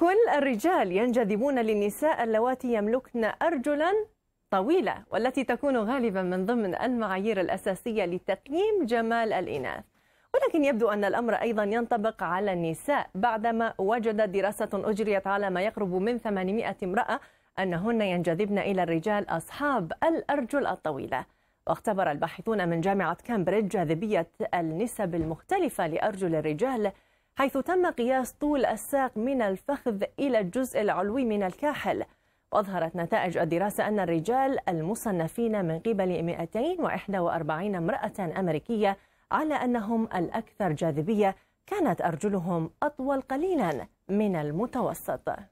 كل الرجال ينجذبون للنساء اللواتي يملكن أرجلا طويلة والتي تكون غالبا من ضمن المعايير الأساسية لتقييم جمال الإناث ولكن يبدو أن الأمر أيضا ينطبق على النساء بعدما وجدت دراسة أجريت على ما يقرب من 800 امرأة أنهن ينجذبن إلى الرجال أصحاب الأرجل الطويلة واختبر الباحثون من جامعة كامبريدج جاذبية النسب المختلفة لأرجل الرجال حيث تم قياس طول الساق من الفخذ إلى الجزء العلوي من الكاحل وأظهرت نتائج الدراسة أن الرجال المصنفين من قبل 241 امرأة أمريكية على أنهم الأكثر جاذبية كانت أرجلهم أطول قليلا من المتوسط